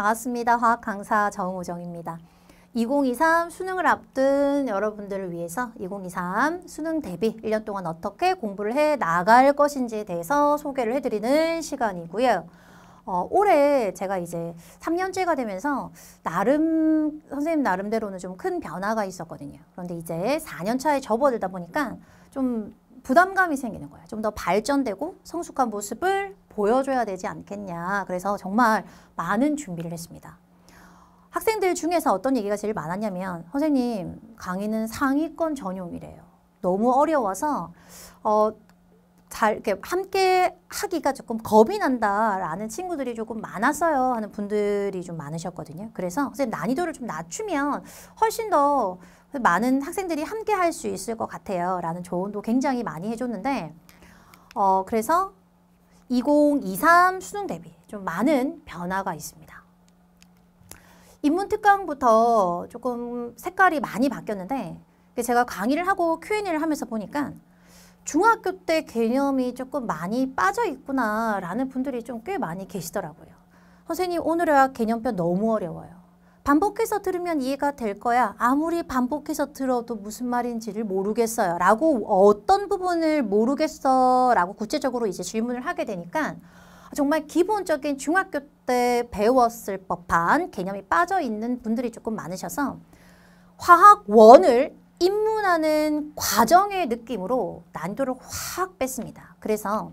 반갑습니다. 화학 강사 정우정입니다. 2023 수능을 앞둔 여러분들을 위해서 2023 수능 대비 1년 동안 어떻게 공부를 해 나갈 것인지에 대해서 소개를 해드리는 시간이고요. 어, 올해 제가 이제 3년째가 되면서 나름 선생님 나름대로는 좀 큰 변화가 있었거든요. 그런데 이제 4년 차에 접어들다 보니까 좀 부담감이 생기는 거예요. 좀 더 발전되고 성숙한 모습을 보여줘야 되지 않겠냐. 그래서 정말 많은 준비를 했습니다. 학생들 중에서 어떤 얘기가 제일 많았냐면 선생님 강의는 상위권 전용이래요. 너무 어려워서 어, 잘 이렇게 함께 하기가 조금 겁이 난다라는 친구들이 조금 많았어요 하는 분들이 좀 많으셨거든요. 그래서 선생님 난이도를 좀 낮추면 훨씬 더 많은 학생들이 함께 할 수 있을 것 같아요 라는 조언도 굉장히 많이 해줬는데 어 그래서 2023 수능 대비 좀 많은 변화가 있습니다. 인문특강부터 조금 색깔이 많이 바뀌었는데 제가 강의를 하고 Q&A를 하면서 보니까 중학교 때 개념이 조금 많이 빠져 있구나라는 분들이 좀 꽤 많이 계시더라고요. 선생님 오늘의 개념표 너무 어려워요. 반복해서 들으면 이해가 될 거야. 아무리 반복해서 들어도 무슨 말인지를 모르겠어요. 라고 어떤 부분을 모르겠어 라고 구체적으로 이제 질문을 하게 되니까 정말 기본적인 중학교 때 배웠을 법한 개념이 빠져 있는 분들이 조금 많으셔서 화학 원을 입문하는 과정의 느낌으로 난이도를 확 뺐습니다. 그래서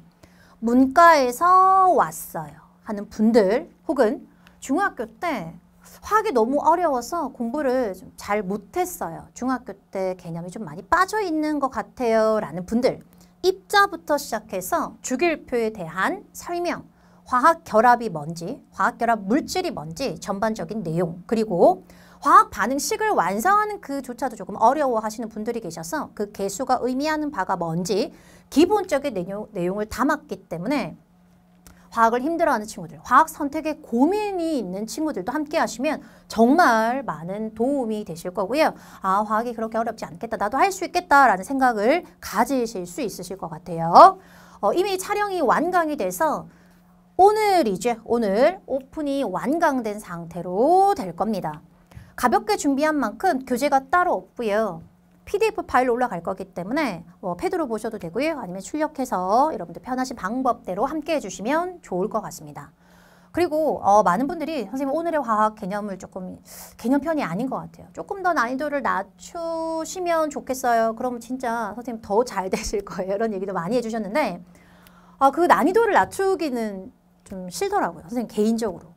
문과에서 왔어요 하는 분들 혹은 중학교 때 화학이 너무 어려워서 공부를 좀 잘 못했어요. 중학교 때 개념이 좀 많이 빠져있는 것 같아요. 라는 분들 입자부터 시작해서 주기율표에 대한 설명 화학 결합이 뭔지, 화학 결합 물질이 뭔지 전반적인 내용, 그리고 화학 반응식을 완성하는 그조차도 조금 어려워하시는 분들이 계셔서 그 개수가 의미하는 바가 뭔지 기본적인 내용, 내용을 담았기 때문에 과학을 힘들어하는 친구들, 과학 선택에 고민이 있는 친구들도 함께 하시면 정말 많은 도움이 되실 거고요. 아, 과학이 그렇게 어렵지 않겠다. 나도 할 수 있겠다라는 생각을 가지실 수 있으실 것 같아요. 어, 이미 촬영이 완강이 돼서 오늘이죠. 오늘 오픈이 완강된 상태로 될 겁니다. 가볍게 준비한 만큼 교재가 따로 없고요. PDF 파일로 올라갈 거기 때문에 뭐 패드로 보셔도 되고요. 아니면 출력해서 여러분들 편하신 방법대로 함께 해주시면 좋을 것 같습니다. 그리고 어, 많은 분들이 선생님 오늘의 화학 개념을 조금 개념편이 아닌 것 같아요. 조금 더 난이도를 낮추시면 좋겠어요. 그러면 진짜 선생님 더 잘 되실 거예요. 이런 얘기도 많이 해주셨는데 아, 그 난이도를 낮추기는 좀 싫더라고요. 선생님 개인적으로.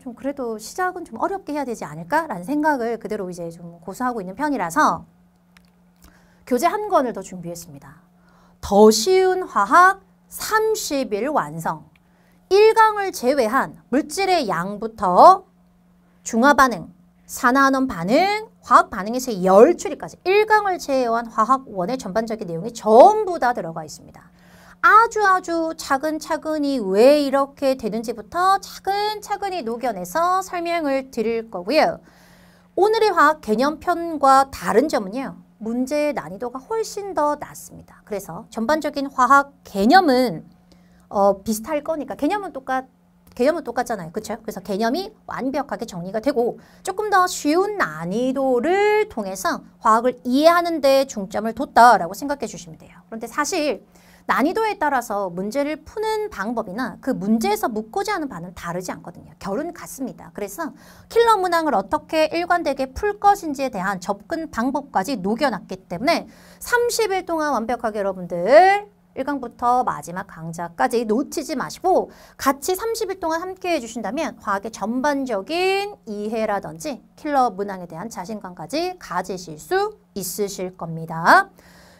좀 그래도 시작은 좀 어렵게 해야 되지 않을까라는 생각을 그대로 이제 좀 고수하고 있는 편이라서 교재 한 권을 더 준비했습니다. 더 쉬운 화학 30일 완성 1강을 제외한 물질의 양부터 중화 반응, 산화환원 반응, 화학 반응에서 열 추리까지 1강을 제외한 화학원의 전반적인 내용이 전부 다 들어가 있습니다. 아주 아주 차근차근히 왜 이렇게 되는지부터 차근차근히 녹여내서 설명을 드릴 거고요. 오늘의 화학 개념편과 다른 점은요. 문제의 난이도가 훨씬 더 낮습니다. 그래서 전반적인 화학 개념은 어, 비슷할 거니까 개념은 똑같 개념은 똑같잖아요. 그렇죠? 그래서 개념이 완벽하게 정리가 되고 조금 더 쉬운 난이도를 통해서 화학을 이해하는 데 중점을 뒀다라고 생각해 주시면 돼요. 그런데 사실 난이도에 따라서 문제를 푸는 방법이나 그 문제에서 묻고자 하는 바는 다르지 않거든요. 결은 같습니다. 그래서 킬러 문항을 어떻게 일관되게 풀 것인지에 대한 접근 방법까지 녹여놨기 때문에 30일 동안 완벽하게 여러분들 1강부터 마지막 강좌까지 놓치지 마시고 같이 30일 동안 함께해 주신다면 과학의 전반적인 이해라든지 킬러 문항에 대한 자신감까지 가지실 수 있으실 겁니다.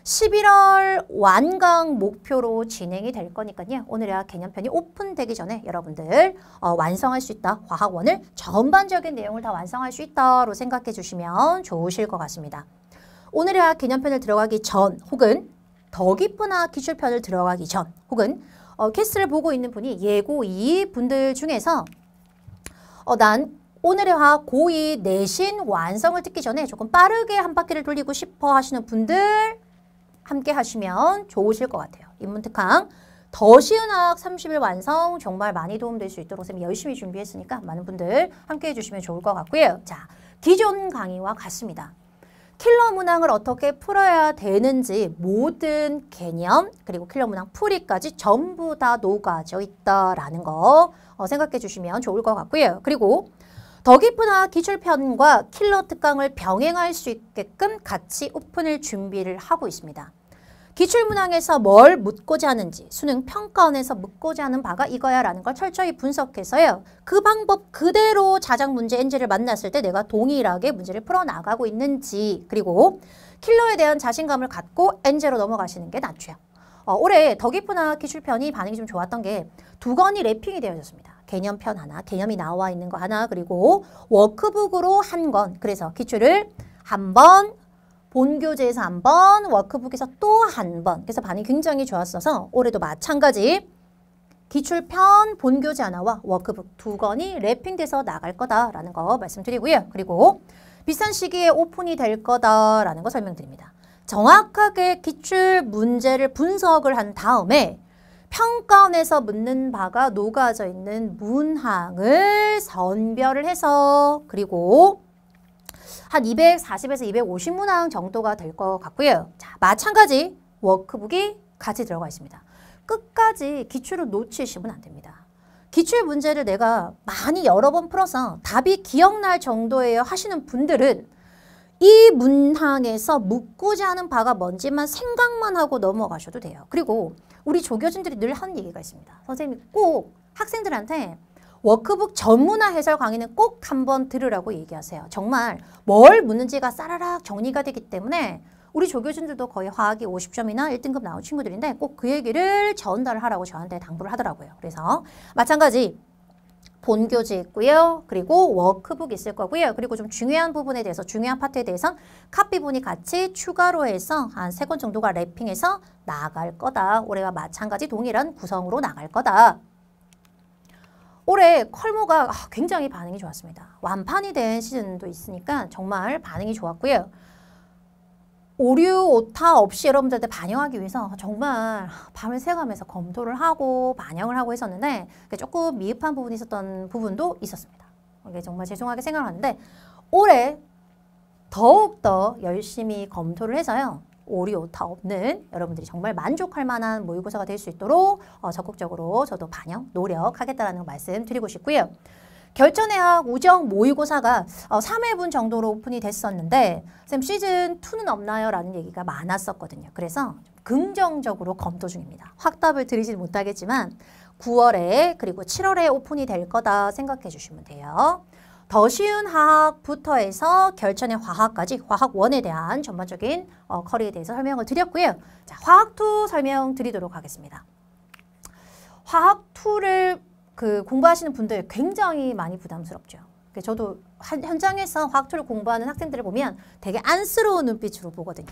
11월 완강 목표로 진행이 될 거니까요. 오늘의 개념편이 오픈되기 전에 여러분들 어, 완성할 수 있다. 과학원을 전반적인 내용을 다 완성할 수 있다로 생각해 주시면 좋으실 것 같습니다. 오늘의 학 개념편을 들어가기 전 혹은 더 깊은 학 기출편을 들어가기 전 혹은 어, 캐스를 보고 있는 분이 예고 2 분들 중에서 어, 난 오늘의 화학 고2 내신 완성을 듣기 전에 조금 빠르게 한 바퀴를 돌리고 싶어 하시는 분들 함께 하시면 좋으실 것 같아요. 인문특강 더 쉬운 학 30일 완성 정말 많이 도움될 수 있도록 쌤 열심히 준비했으니까 많은 분들 함께 해주시면 좋을 것 같고요. 자, 기존 강의와 같습니다. 킬러 문항을 어떻게 풀어야 되는지 모든 개념 그리고 킬러 문항 풀이까지 전부 다 녹아져 있다라는 거 어, 생각해 주시면 좋을 것 같고요. 그리고 더 깊은 학 기출편과 킬러 특강을 병행할 수 있게끔 같이 오픈을 준비를 하고 있습니다. 기출문항에서 뭘 묻고자 하는지 수능 평가원에서 묻고자 하는 바가 이거야 라는 걸 철저히 분석해서요. 그 방법 그대로 자작 문제 엔지를 만났을 때 내가 동일하게 문제를 풀어나가고 있는지 그리고 킬러에 대한 자신감을 갖고 엔제로 넘어가시는 게 낫죠. 어, 올해 더 깊은 학 기출편이 반응이 좀 좋았던 게두 건이 랩핑이 되어졌습니다. 개념편 하나, 개념이 나와 있는 거 하나, 그리고 워크북으로 한 건, 그래서 기출을 한 번, 본교재에서 한 번, 워크북에서 또 한 번. 그래서 반응이 굉장히 좋았어서 올해도 마찬가지 기출편 본교재 하나와 워크북 두 권이 랩핑돼서 나갈 거다라는 거 말씀드리고요. 그리고 비싼 시기에 오픈이 될 거다라는 거 설명드립니다. 정확하게 기출 문제를 분석을 한 다음에 평가원에서 묻는 바가 녹아져 있는 문항을 선별을 해서 그리고 한 240에서 250문항 정도가 될 것 같고요. 자, 마찬가지 워크북이 같이 들어가 있습니다. 끝까지 기출을 놓치시면 안 됩니다. 기출 문제를 내가 많이 여러 번 풀어서 답이 기억날 정도예요 하시는 분들은 이 문항에서 묻고자 하는 바가 뭔지만 생각만 하고 넘어가셔도 돼요. 그리고 우리 조교진들이 늘 하는 얘기가 있습니다. 선생님이 꼭 학생들한테 워크북 전문화 해설 강의는 꼭 한번 들으라고 얘기하세요. 정말 뭘 묻는지가 싸라락 정리가 되기 때문에 우리 조교진들도 거의 화학이 50점이나 1등급 나온 친구들인데 꼭 그 얘기를 전달하라고 저한테 당부를 하더라고요. 그래서 마찬가지 본교재 있고요. 그리고 워크북 있을 거고요. 그리고 좀 중요한 부분에 대해서 중요한 파트에 대해서 카피본이 같이 추가로 해서 한 세 권 정도가 랩핑해서 나갈 거다. 올해와 마찬가지 동일한 구성으로 나갈 거다. 올해 컬모가 아, 굉장히 반응이 좋았습니다. 완판이 된 시즌도 있으니까 정말 반응이 좋았고요. 오류, 오타 없이 여러분들한테 반영하기 위해서 정말 밤을 새가면서 검토를 하고 반영을 하고 했었는데 조금 미흡한 부분이 있었던 부분도 있었습니다. 이게 정말 죄송하게 생각하는데 올해 더욱더 열심히 검토를 해서요. 오류, 오타 없는 여러분들이 정말 만족할 만한 모의고사가 될 수 있도록 어, 적극적으로 저도 반영, 노력하겠다라 말씀 드리고 싶고요. 결전의학 우정 모의고사가 어, 3회분 정도로 오픈이 됐었는데 쌤 시즌2는 없나요? 라는 얘기가 많았었거든요. 그래서 긍정적으로 검토 중입니다. 확답을 드리진 못하겠지만 9월에 그리고 7월에 오픈이 될 거다 생각해 주시면 돼요. 더 쉬운 화학부터 해서 결천의 화학까지 화학원에 대한 전반적인 어, 커리에 대해서 설명을 드렸고요. 자, 화학2 설명 드리도록 하겠습니다. 화학2를 그 공부하시는 분들 굉장히 많이 부담스럽죠. 그 저도 현장에서 화학투를 공부하는 학생들을 보면 되게 안쓰러운 눈빛으로 보거든요.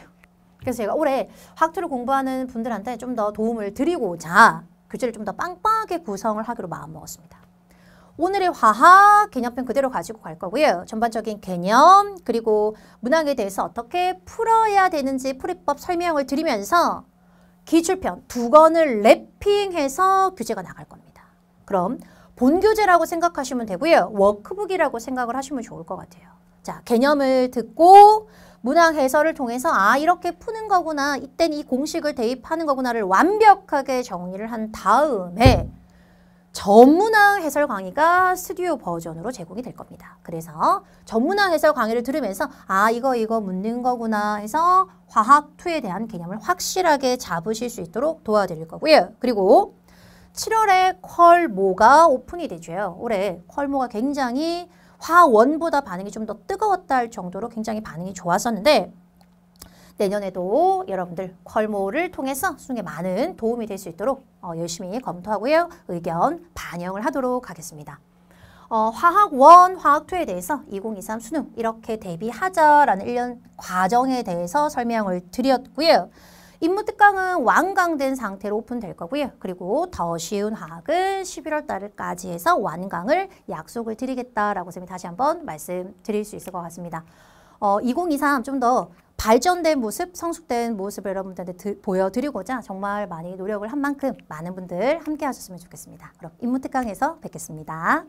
그래서 제가 올해 화학투를 공부하는 분들한테 좀 더 도움을 드리고자 교재를 좀 더 빵빵하게 구성을 하기로 마음먹었습니다. 오늘의 화학 개념편 그대로 가지고 갈 거고요. 전반적인 개념 그리고 문항에 대해서 어떻게 풀어야 되는지 풀이법 설명을 드리면서 기출편 두 권을 랩핑해서 교재가 나갈 겁니다. 그럼 본교재라고 생각하시면 되고요. 워크북이라고 생각을 하시면 좋을 것 같아요. 자, 개념을 듣고 문항 해설을 통해서 아, 이렇게 푸는 거구나. 이땐 이 공식을 대입하는 거구나를 완벽하게 정리를 한 다음에 전문항 해설 강의가 스튜디오 버전으로 제공이 될 겁니다. 그래서 전문항 해설 강의를 들으면서 아 이거 이거 묻는 거구나 해서 화학2에 대한 개념을 확실하게 잡으실 수 있도록 도와드릴 거고요. 그리고 7월에 컬모가 오픈이 되죠. 올해 컬모가 굉장히 화원보다 반응이 좀 더 뜨거웠다 할 정도로 굉장히 반응이 좋았었는데 내년에도 여러분들 컬모를 통해서 수능에 많은 도움이 될 수 있도록 어, 열심히 검토하고요. 의견 반영을 하도록 하겠습니다. 어, 화학 원 화학 투에 대해서 2023 수능 이렇게 대비하자라는 일련 과정에 대해서 설명을 드렸고요. 임무 특강은 완강된 상태로 오픈될 거고요. 그리고 더 쉬운 학은 11월 까지 해서 완강을 약속을 드리겠다라고 쌤이 다시 한번 말씀드릴 수 있을 것 같습니다. 어, 2023 좀 더 발전된 모습, 성숙된 모습을 여러분들한테 드, 보여드리고자 정말 많이 노력을 한 만큼 많은 분들 함께 하셨으면 좋겠습니다. 그럼 임무 특강에서 뵙겠습니다.